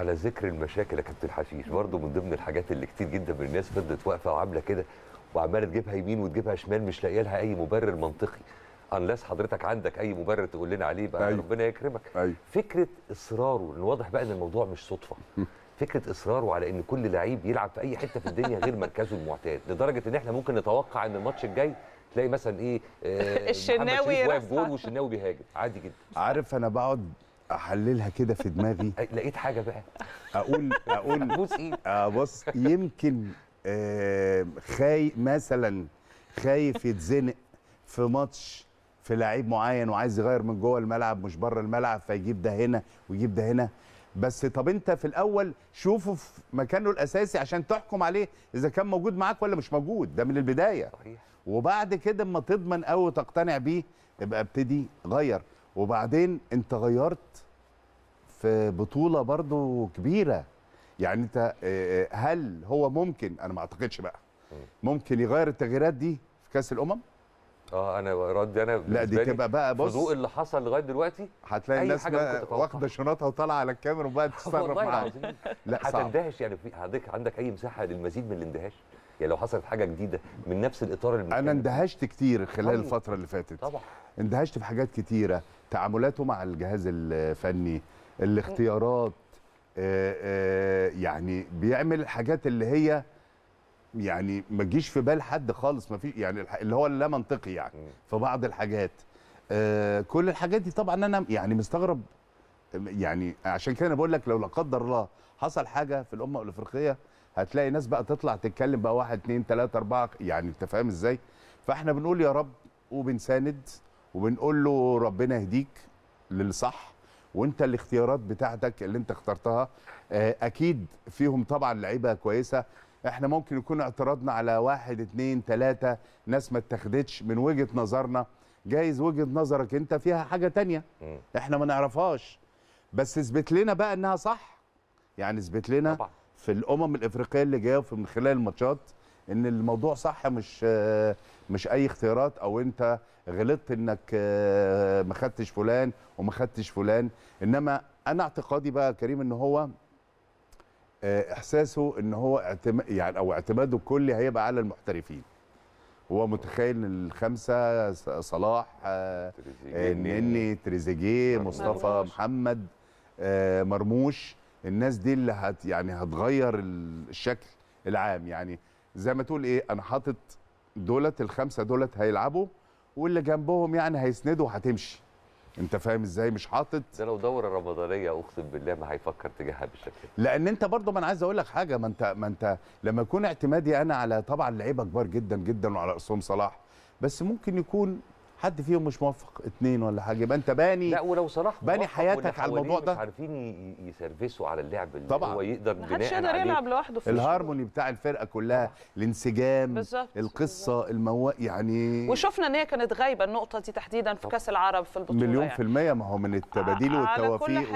على ذكر المشاكل يا كابتن حشيش برضه من ضمن الحاجات اللي كتير جدا من الناس فضلت واقفه وعامله كده وعماله تجيبها يمين وتجيبها شمال مش لاقيه لها اي مبرر منطقي انلس حضرتك عندك اي مبرر تقول لنا عليه بقى أي. أيوه. ربنا يكرمك أي. أيوه. فكره اصراره ان واضح بقى ان الموضوع مش صدفه فكره اصراره على ان كل لعيب يلعب في اي حته في الدنيا غير مركزه المعتاد لدرجه ان احنا ممكن نتوقع ان الماتش الجاي تلاقي مثلا ايه آه الشناوي واقف جول والشناوي بيهاجم عادي جدا عارف انا بقعد احللها كده في دماغي لقيت حاجه بقى اقول اقول بص ايه آه، بص يمكن آه، خاي مثلا خايف يتزنق في ماتش في لعيب معين وعايز يغير من جوه الملعب مش بره الملعب فيجيب ده هنا ويجيب ده هنا بس طب انت في الاول شوفه في مكانه الاساسي عشان تحكم عليه اذا كان موجود معاك ولا مش موجود ده من البدايه صحيح وبعد كده اما تضمن قوي وتقتنع بيه ابقى ابتدي غير وبعدين انت غيرت في بطوله برضو كبيره يعني انت آه، آه، هل هو ممكن انا ما اعتقدش بقى ممكن يغير التغييرات دي في كاس الامم اه انا ردي انا لا دي تبقى بقى بص الضوء اللي حصل لغايه دلوقتي هتلاقي الناس واخده شنطها وطالعه على الكاميرا وبقى تتصرف معاها لا هتندهش يعني في عندك عندك اي مساحه للمزيد من الاندهاش يعني لو حصلت حاجه جديده من نفس الاطار المكان. انا اندهشت كتير خلال طبعا. الفتره اللي فاتت طبعا اندهشت في حاجات كتيره تعاملاته مع الجهاز الفني الاختيارات آه، آه، يعني بيعمل حاجات اللي هي يعني ما تجيش في بال حد خالص ما في يعني اللي هو اللا منطقي يعني في بعض الحاجات آه، كل الحاجات دي طبعا انا يعني مستغرب يعني عشان كده انا بقول لك لو لا قدر الله حصل حاجه في الامه الافريقيه هتلاقي ناس بقى تطلع تتكلم بقى واحد اثنين ثلاثه اربعه يعني انت فاهم ازاي؟ فاحنا بنقول يا رب وبنساند وبنقول له ربنا يهديك للصح وانت الاختيارات بتاعتك اللي انت اخترتها آه، اكيد فيهم طبعا لعيبه كويسه احنا ممكن يكون اعتراضنا على واحد اتنين تلاته ناس ما اتخذتش من وجهه نظرنا جايز وجهه نظرك انت فيها حاجه تانية احنا ما نعرفهاش بس اثبت لنا بقى انها صح يعني اثبت لنا طبعا. في الامم الافريقيه اللي جايه وفي من خلال الماتشات ان الموضوع صح مش مش اي اختيارات او انت غلطت انك ما خدتش فلان وما خدتش فلان انما انا اعتقادي بقى كريم ان هو آه، احساسه ان هو اعتم... يعني او اعتماده الكلي هيبقى على المحترفين هو متخيل الخمسه صلاح النني تريزيجيه آه، مصطفى مرموش. محمد آه، مرموش الناس دي اللي هت يعني هتغير الشكل العام يعني زي ما تقول ايه انا حاطط دولت الخمسه دولت هيلعبوا واللي جنبهم يعني هيسندوا وهتمشي انت فاهم ازاي مش حاطط ده لو دوره رمضانيه اقسم بالله ما هيفكر تجاهها بالشكل لان انت برضه ما انا عايز اقول لك حاجه ما انت ما انت لما يكون اعتمادي انا على طبعا لعيبه كبار جدا جدا وعلى راسهم صلاح بس ممكن يكون حد فيهم مش موفق اثنين ولا حاجه يبقى انت باني لا ولو صلاح باني حياتك على الموضوع ده مش عارفين يسرفسوا على اللعب اللي طبعا هو يقدر بناء محدش يقدر يلعب لوحده في الهارموني بتاع الفرقه كلها الانسجام بالزبط. القصه بالزبط. المو... يعني وشفنا ان هي كانت غايبه النقطه دي تحديدا في كاس العرب في البطوله مليون يعني. في الميه ما هو من التباديل والتوافيق